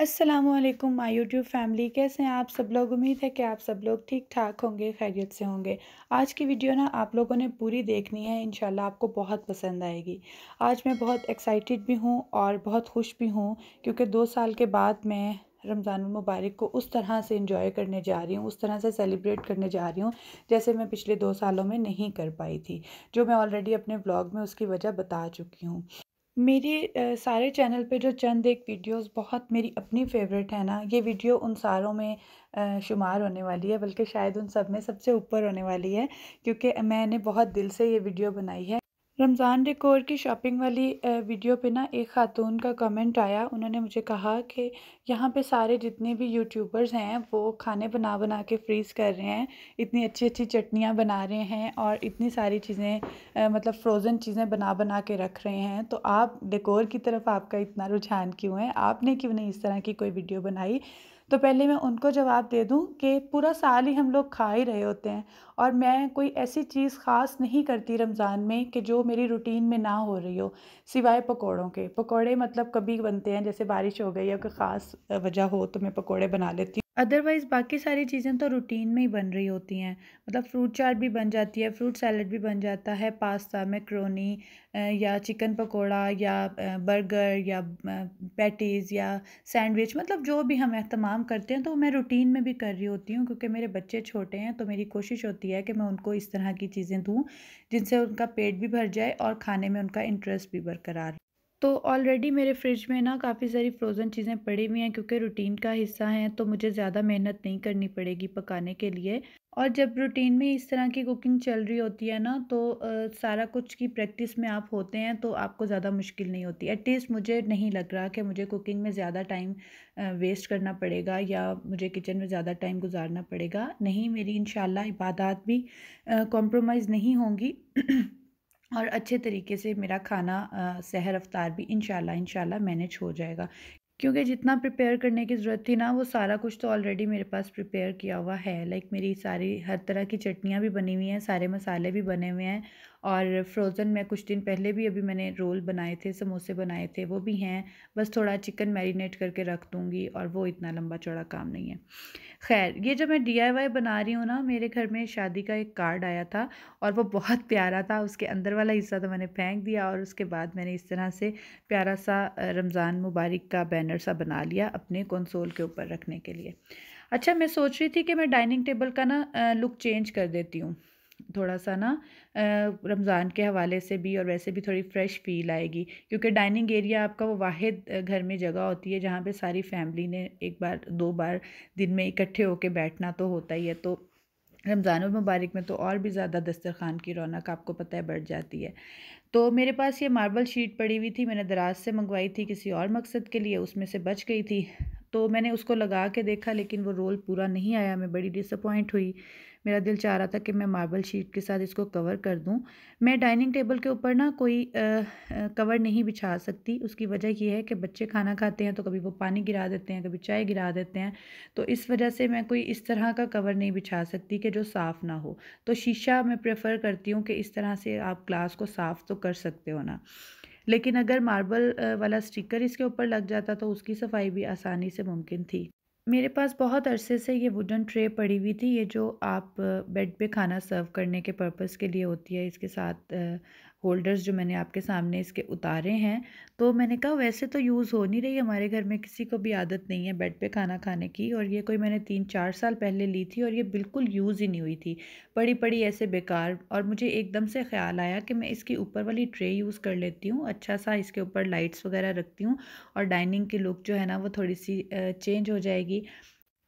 Aslam my YouTube family कैसे हैं आप सब लोग उम्मीद है कि आप सब लोग ठीक ठाक होंगे खैरियत से होंगे आज की वीडियो ना आप लोगों ने पूरी देखनी है इन आपको बहुत पसंद आएगी आज मैं बहुत एक्साइटेड भी हूँ और बहुत खुश भी हूँ क्योंकि दो साल के बाद मैं रमज़ान मुबारक को उस तरह से इंजॉय करने जा रही हूँ उस तरह से सेलिब्रेट करने जा रही हूँ जैसे मैं पिछले दो सालों में नहीं कर पाई थी जो मैं ऑलरेडी अपने ब्लॉग में उसकी वजह बता चुकी हूँ मेरे सारे चैनल पे जो चंद एक वीडियोस बहुत मेरी अपनी फेवरेट है ना ये वीडियो उन सारों में शुमार होने वाली है बल्कि शायद उन सब में सबसे ऊपर होने वाली है क्योंकि मैंने बहुत दिल से ये वीडियो बनाई है रमज़ान डेकोर की शॉपिंग वाली वीडियो पे ना एक ख़ातून का कमेंट आया उन्होंने मुझे कहा कि यहाँ पे सारे जितने भी यूट्यूबर्स हैं वो खाने बना बना के फ्रीज़ कर रहे हैं इतनी अच्छी अच्छी चटनियाँ बना रहे हैं और इतनी सारी चीज़ें मतलब फ़्रोज़न चीज़ें बना बना के रख रहे हैं तो आप डेकोर की तरफ आपका इतना रुझान क्यों है आपने क्यों नहीं इस तरह की कोई वीडियो बनाई तो पहले मैं उनको जवाब दे दूं कि पूरा साल ही हम लोग खा ही रहे होते हैं और मैं कोई ऐसी चीज़ ख़ास नहीं करती रमज़ान में कि जो मेरी रूटीन में ना हो रही हो सिवाय पकौड़ों के पकौड़े मतलब कभी बनते हैं जैसे बारिश हो गई या कोई ख़ास वजह हो तो मैं पकौड़े बना लेती अदरवाइज़ बाकी सारी चीज़ें तो रूटीन में ही बन रही होती हैं मतलब फ्रूट चाट भी बन जाती है फ्रूट सैलड भी बन जाता है पास्ता मैक्रोनी या चिकन पकोड़ा या बर्गर या पैटीज़ या सैंडविच मतलब जो भी हम अहतमाम करते हैं तो मैं रूटीन में भी कर रही होती हूँ क्योंकि मेरे बच्चे छोटे हैं तो मेरी कोशिश होती है कि मैं उनको इस तरह की चीज़ें दूँ जिनसे उनका पेट भी भर जाए और खाने में उनका इंटरेस्ट भी बरकरार तो ऑलरेडी मेरे फ्रिज में ना काफ़ी सारी फ्रोज़न चीज़ें पड़ी हुई हैं क्योंकि रूटीन का हिस्सा हैं तो मुझे ज़्यादा मेहनत नहीं करनी पड़ेगी पकाने के लिए और जब रूटीन में इस तरह की कुकिंग चल रही होती है ना तो आ, सारा कुछ की प्रैक्टिस में आप होते हैं तो आपको ज़्यादा मुश्किल नहीं होती एटलीस्ट मुझे नहीं लग रहा कि मुझे कुकिंग में ज़्यादा टाइम वेस्ट करना पड़ेगा या मुझे किचन में ज़्यादा टाइम गुजारना पड़ेगा नहीं मेरी इन इबादत भी कॉम्प्रोमाइज़ नहीं होंगी और अच्छे तरीके से मेरा खाना सहर अफ्तार भी इन शाला मैनेज हो जाएगा क्योंकि जितना प्रिपेयर करने की ज़रूरत थी ना वो सारा कुछ तो ऑलरेडी मेरे पास प्रिपेयर किया हुआ है लाइक मेरी सारी हर तरह की चटनियाँ भी बनी हुई हैं सारे मसाले भी बने हुए हैं और फ्रोज़न मैं कुछ दिन पहले भी अभी मैंने रोल बनाए थे समोसे बनाए थे वो भी हैं बस थोड़ा चिकन मैरिनेट करके रख दूँगी और वो इतना लंबा चौड़ा काम नहीं है खैर ये जब मैं डी बना रही हूँ ना मेरे घर में शादी का एक कार्ड आया था और वो बहुत प्यारा था उसके अंदर वाला हिस्सा तो मैंने फेंक दिया और उसके बाद मैंने इस तरह से प्यारा सा रमज़ान मुबारक का बैनर सा बना लिया अपने कंसोल के ऊपर रखने के लिए अच्छा मैं सोच रही थी कि मैं डाइनिंग टेबल का ना लुक चेंज कर देती हूँ थोड़ा सा ना रमज़ान के हवाले से भी और वैसे भी थोड़ी फ़्रेश फील आएगी क्योंकि डाइनिंग एरिया आपका वो वाद घर में जगह होती है जहाँ पे सारी फैमिली ने एक बार दो बार दिन में इकट्ठे होकर बैठना तो होता ही है तो रमज़ान मुबारक में तो और भी ज़्यादा दस्तरखान की रौनक आपको पता है बढ़ जाती है तो मेरे पास ये मार्बल शीट पड़ी हुई थी मैंने दराज से मंगवाई थी किसी और मकसद के लिए उसमें से बच गई थी तो मैंने उसको लगा के देखा लेकिन वो रोल पूरा नहीं आया मैं बड़ी डिसअपॉइंट हुई मेरा दिल चाह रहा था कि मैं मार्बल शीट के साथ इसको कवर कर दूं मैं डाइनिंग टेबल के ऊपर ना कोई आ, आ, कवर नहीं बिछा सकती उसकी वजह यह है कि बच्चे खाना खाते हैं तो कभी वो पानी गिरा देते हैं कभी चाय गिरा देते हैं तो इस वजह से मैं कोई इस तरह का कवर नहीं बिछा सकती कि जो साफ़ ना हो तो शीशा मैं प्रेफर करती हूँ कि इस तरह से आप ग्लास को साफ़ तो कर सकते हो ना लेकिन अगर मार्बल वाला स्टिकर इसके ऊपर लग जाता तो उसकी सफाई भी आसानी से मुमकिन थी मेरे पास बहुत अरसे से ये वुडन ट्रे पड़ी हुई थी ये जो आप बेड पे खाना सर्व करने के पर्पस के लिए होती है इसके साथ होल्डर्स जो मैंने आपके सामने इसके उतारे हैं तो मैंने कहा वैसे तो यूज़ हो नहीं रही हमारे घर में किसी को भी आदत नहीं है बेड पे खाना खाने की और ये कोई मैंने तीन चार साल पहले ली थी और ये बिल्कुल यूज़ ही नहीं हुई थी पड़ी पड़ी ऐसे बेकार और मुझे एकदम से ख्याल आया कि मैं इसकी ऊपर वाली ट्रे यूज़ कर लेती हूँ अच्छा सा इसके ऊपर लाइट्स वगैरह रखती हूँ और डाइनिंग की लुक जो है ना वो थोड़ी सी चेंज हो जाएगी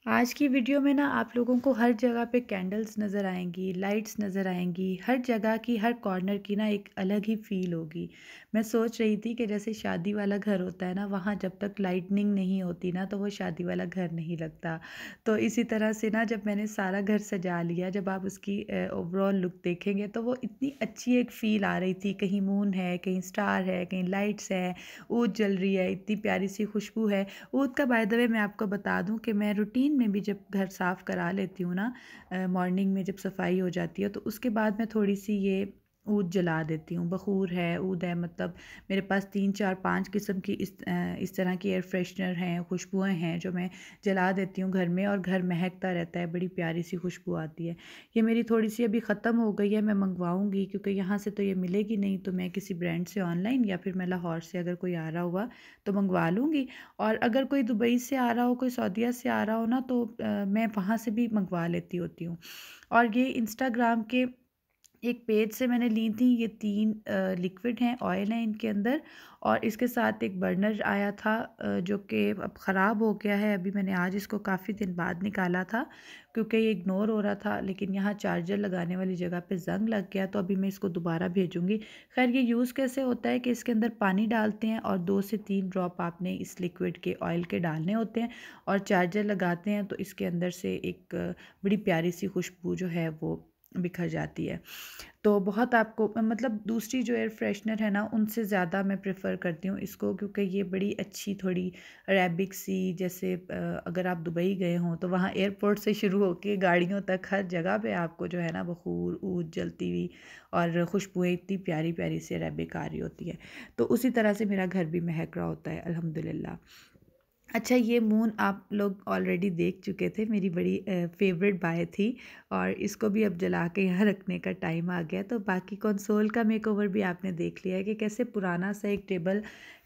आज की वीडियो में ना आप लोगों को हर जगह पे कैंडल्स नज़र आएंगी लाइट्स नज़र आएंगी हर जगह की हर कॉर्नर की ना एक अलग ही फ़ील होगी मैं सोच रही थी कि जैसे शादी वाला घर होता है ना वहाँ जब तक लाइटनिंग नहीं होती ना तो वो शादी वाला घर नहीं लगता तो इसी तरह से ना जब मैंने सारा घर सजा लिया जब आप उसकी ओवरऑल लुक देखेंगे तो वो इतनी अच्छी एक फ़ील आ रही थी कहीं मून है कहीं स्टार है कहीं लाइट्स है ऊद जल रही है इतनी प्यारी सी खुशबू है ऊद का बाय द वे मैं आपको बता दूँ कि मैं रूटीन मॉर्निंग में भी जब घर साफ़ करा लेती हूँ ना मॉर्निंग में जब सफाई हो जाती है तो उसके बाद मैं थोड़ी सी ये ऊद जला देती हूँ बखूर है ऊद है मतलब मेरे पास तीन चार पांच किस्म की इस इस तरह की एयर फ्रेशनर हैं खुशबुएं हैं जो मैं जला देती हूँ घर में और घर महकता रहता है बड़ी प्यारी सी खुशबू आती है ये मेरी थोड़ी सी अभी ख़त्म हो गई है मैं मंगवाऊँगी क्योंकि यहाँ से तो ये मिलेगी नहीं तो मैं किसी ब्रांड से ऑनलाइन या फिर मैं लाहौर से अगर कोई आ रहा हुआ तो मंगवा लूँगी और अगर कोई दुबई से आ रहा हो कोई सऊदिया से आ रहा हो ना तो मैं वहाँ से भी मंगवा लेती होती हूँ और ये इंस्टाग्राम के एक पेज से मैंने ली थी ये तीन लिक्विड हैं ऑयल हैं इनके अंदर और इसके साथ एक बर्नर आया था जो कि अब ख़राब हो गया है अभी मैंने आज इसको काफ़ी दिन बाद निकाला था क्योंकि ये इग्नोर हो रहा था लेकिन यहाँ चार्जर लगाने वाली जगह पे जंग लग गया तो अभी मैं इसको दोबारा भेजूँगी खैर ये यूज़ कैसे होता है कि इसके अंदर पानी डालते हैं और दो से तीन ड्रॉप आपने इस लिक्विड के ऑयल के डालने होते हैं और चार्जर लगाते हैं तो इसके अंदर से एक बड़ी प्यारी सी खुशबू जो है वो बिखर जाती है तो बहुत आपको मतलब दूसरी जो एयर फ्रेशनर है ना उनसे ज़्यादा मैं प्रेफर करती हूँ इसको क्योंकि ये बड़ी अच्छी थोड़ी अरेबिक सी जैसे अगर आप दुबई गए हों तो वहाँ एयरपोर्ट से शुरू होकर गाड़ियों तक हर जगह पे आपको जो है ना बखूर ऊद जलती हुई और खुशबुएँ इतनी प्यारी प्यारी सी अरेबिक आ रही होती है तो उसी तरह से मेरा घर भी महक रहा होता है अलहमदिल्ला अच्छा ये मून आप लोग ऑलरेडी देख चुके थे मेरी बड़ी फेवरेट बाय थी और इसको भी अब जला के यहाँ रखने का टाइम आ गया तो बाकी कंसोल का मेकओवर भी आपने देख लिया है कि कैसे पुराना सा एक टेबल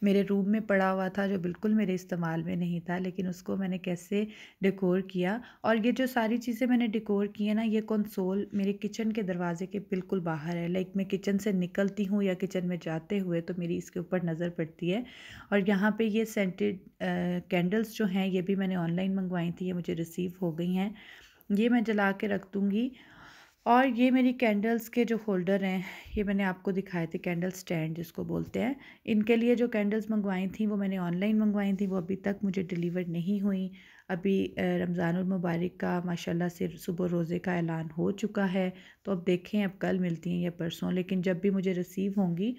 मेरे रूम में पड़ा हुआ था जो बिल्कुल मेरे इस्तेमाल में नहीं था लेकिन उसको मैंने कैसे डेकोर किया और ये जो सारी चीज़ें मैंने डेकोर की है ना ये कंसोल मेरे किचन के दरवाजे के बिल्कुल बाहर है लाइक मैं किचन से निकलती हूँ या किचन में जाते हुए तो मेरी इसके ऊपर नज़र पड़ती है और यहाँ पर ये सेंटेड कैंडल्स जो हैं ये भी मैंने ऑनलाइन मंगवाई थी ये मुझे रिसीव हो गई हैं ये मैं जला के रख दूँगी और ये मेरी कैंडल्स के जो होल्डर हैं ये मैंने आपको दिखाए थे कैंडल स्टैंड जिसको बोलते हैं इनके लिए जो कैंडल्स मंगवाई थी वो मैंने ऑनलाइन मंगवाई थी वो अभी तक मुझे डिलीवर नहीं हुई अभी रमज़ानमबारक का माशाल्लाह से सुबह रोज़े का ऐलान हो चुका है तो अब देखें अब कल मिलती हैं या परसों लेकिन जब भी मुझे रिसीव होंगी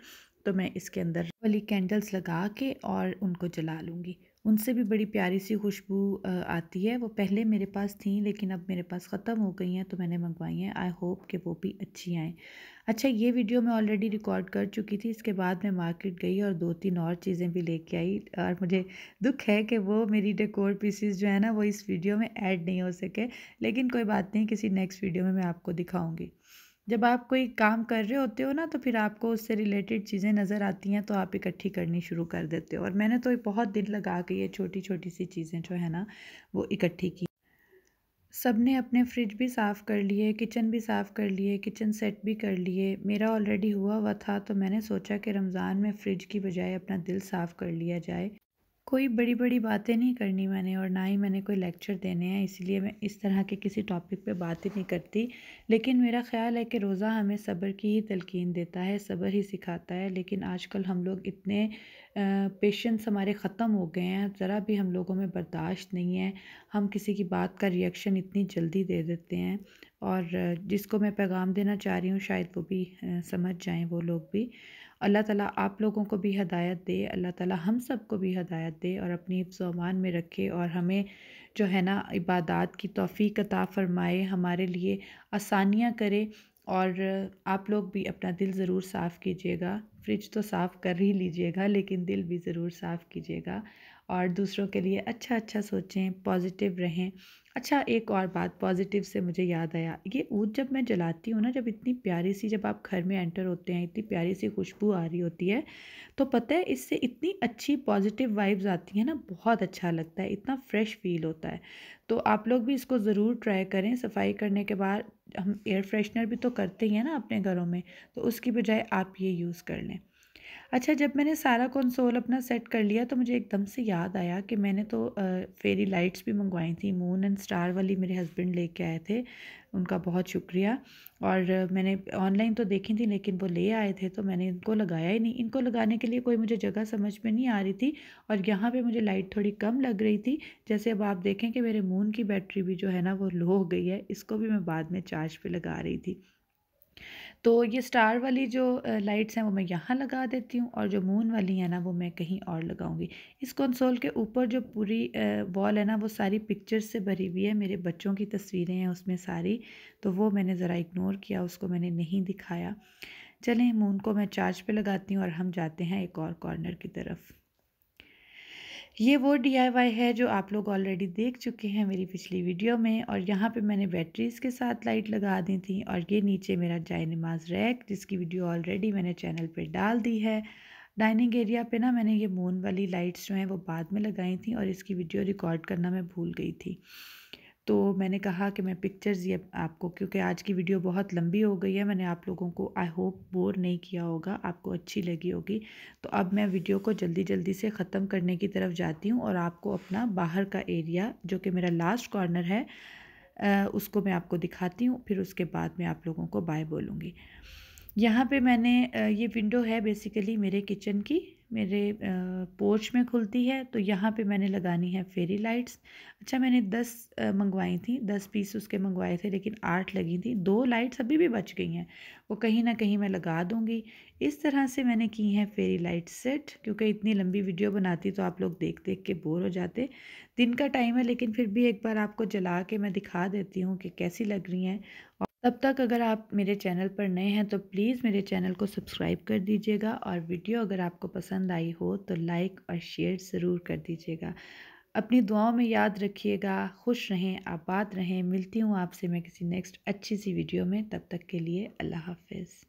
तो मैं इसके अंदर वाली कैंडल्स लगा के और उनको जला लूँगी उनसे भी बड़ी प्यारी सी खुशबू आती है वो पहले मेरे पास थी लेकिन अब मेरे पास ख़त्म हो गई हैं तो मैंने मंगवाई हैं आई होप कि वो भी अच्छी आएँ अच्छा ये वीडियो मैं ऑलरेडी रिकॉर्ड कर चुकी थी इसके बाद मैं मार्केट गई और दो तीन और चीज़ें भी लेके आई और मुझे दुख है कि वो मेरी डेकोर पीसीज जो है ना वो इस वीडियो में ऐड नहीं हो सके लेकिन कोई बात नहीं किसी नेक्स्ट वीडियो में मैं आपको दिखाऊँगी जब आप कोई काम कर रहे होते हो ना तो फिर आपको उससे रिलेटेड चीज़ें नज़र आती हैं तो आप इकट्ठी करनी शुरू कर देते हो और मैंने तो बहुत दिन लगा के ये छोटी छोटी सी चीज़ें जो है ना वो इकट्ठी की सब ने अपने फ्रिज भी साफ़ कर लिए किचन भी साफ़ कर लिए किचन सेट भी कर लिए मेरा ऑलरेडी हुआ हुआ था तो मैंने सोचा कि रमज़ान में फ़्रिज की बजाय अपना दिल साफ़ कर लिया जाए कोई बड़ी बड़ी बातें नहीं करनी मैंने और ना ही मैंने कोई लेक्चर देने हैं इसलिए मैं इस तरह के किसी टॉपिक पे बात ही नहीं करती लेकिन मेरा ख्याल है कि रोज़ा हमें सब्र की ही तलकिन देता है सब्र ही सिखाता है लेकिन आजकल हम लोग इतने पेशेंस हमारे ख़त्म हो गए हैं ज़रा भी हम लोगों में बर्दाश्त नहीं है हम किसी की बात का रिएक्शन इतनी जल्दी दे देते हैं और जिसको मैं पैगाम देना चाह रही हूँ शायद वो भी समझ जाएँ वो लोग भी अल्लाह ताला आप लोगों को भी हदायत दे अल्लाह ताला हम सब को भी हदायत दे और अपनी हिफ्ज़ान में रखे और हमें जो है ना इबादत की तोफ़ी अता फ़रमाए हमारे लिए आसानियाँ करे और आप लोग भी अपना दिल ज़रूर साफ़ कीजिएगा फ्रिज तो साफ़ कर ही लीजिएगा लेकिन दिल भी ज़रूर साफ़ कीजिएगा और दूसरों के लिए अच्छा अच्छा सोचें पॉजिटिव रहें अच्छा एक और बात पॉजिटिव से मुझे याद आया ये ऊद जब मैं जलाती हूँ ना जब इतनी प्यारी सी जब आप घर में एंटर होते हैं इतनी प्यारी सी खुशबू आ रही होती है तो पता है इससे इतनी अच्छी पॉजिटिव वाइब्स आती हैं ना बहुत अच्छा लगता है इतना फ्रेश फील होता है तो आप लोग भी इसको ज़रूर ट्राई करें सफाई करने के बाद हम एयर फ्रेशनर भी तो करते ही हैं ना अपने घरों में तो उसकी बजाय आप ये यूज़ कर लें अच्छा जब मैंने सारा कंसोल अपना सेट कर लिया तो मुझे एकदम से याद आया कि मैंने तो फेरी लाइट्स भी मंगवाई थी मून एंड स्टार वाली मेरे हस्बैंड लेके आए थे उनका बहुत शुक्रिया और मैंने ऑनलाइन तो देखी थी लेकिन वो ले आए थे तो मैंने इनको लगाया ही नहीं इनको लगाने के लिए कोई मुझे जगह समझ में नहीं आ रही थी और यहाँ पे मुझे लाइट थोड़ी कम लग रही थी जैसे अब आप देखें कि मेरे मून की बैटरी भी जो है ना वो लो हो गई है इसको भी मैं बाद में चार्ज पर लगा रही थी तो ये स्टार वाली जो लाइट्स हैं वो मैं यहाँ लगा देती हूँ और जो मून वाली है ना वो मैं कहीं और लगाऊंगी इस कंसोल के ऊपर जो पूरी वॉल है ना वो सारी पिक्चर्स से भरी हुई है मेरे बच्चों की तस्वीरें हैं उसमें सारी तो वो मैंने ज़रा इग्नोर किया उसको मैंने नहीं दिखाया चलें मून को मैं चार्ज पर लगाती हूँ और हम जाते हैं एक और कॉर्नर की तरफ ये वो डी है जो आप लोग ऑलरेडी देख चुके हैं मेरी पिछली वीडियो में और यहाँ पे मैंने बैटरीज़ के साथ लाइट लगा दी थी और ये नीचे मेरा जाय नमाज रैक जिसकी वीडियो ऑलरेडी मैंने चैनल पे डाल दी है डाइनिंग एरिया पे ना मैंने ये मून वाली लाइट्स जो हैं वो बाद में लगाई थी और इसकी वीडियो रिकॉर्ड करना मैं भूल गई थी तो मैंने कहा कि मैं पिक्चर्स ये आपको क्योंकि आज की वीडियो बहुत लंबी हो गई है मैंने आप लोगों को आई होप बोर नहीं किया होगा आपको अच्छी लगी होगी तो अब मैं वीडियो को जल्दी जल्दी से ख़त्म करने की तरफ जाती हूँ और आपको अपना बाहर का एरिया जो कि मेरा लास्ट कॉर्नर है उसको मैं आपको दिखाती हूँ फिर उसके बाद मैं आप लोगों को बाय बोलूँगी यहाँ पे मैंने ये विंडो है बेसिकली मेरे किचन की मेरे पोर्च में खुलती है तो यहाँ पे मैंने लगानी है फेरी लाइट्स अच्छा मैंने दस मंगवाई थी दस पीस उसके मंगवाए थे लेकिन आठ लगी थी दो लाइट्स अभी भी बच गई हैं वो कहीं ना कहीं मैं लगा दूँगी इस तरह से मैंने की हैं फेरी लाइट सेट क्योंकि इतनी लंबी वीडियो बनाती तो आप लोग देख देख के बोर हो जाते दिन का टाइम है लेकिन फिर भी एक बार आपको जला के मैं दिखा देती हूँ कि कैसी लग रही हैं तब तक अगर आप मेरे चैनल पर नए हैं तो प्लीज़ मेरे चैनल को सब्सक्राइब कर दीजिएगा और वीडियो अगर आपको पसंद आई हो तो लाइक और शेयर ज़रूर कर दीजिएगा अपनी दुआओं में याद रखिएगा खुश रहें आबाद रहें मिलती हूँ आपसे मैं किसी नेक्स्ट अच्छी सी वीडियो में तब तक के लिए अल्लाह हाफिज़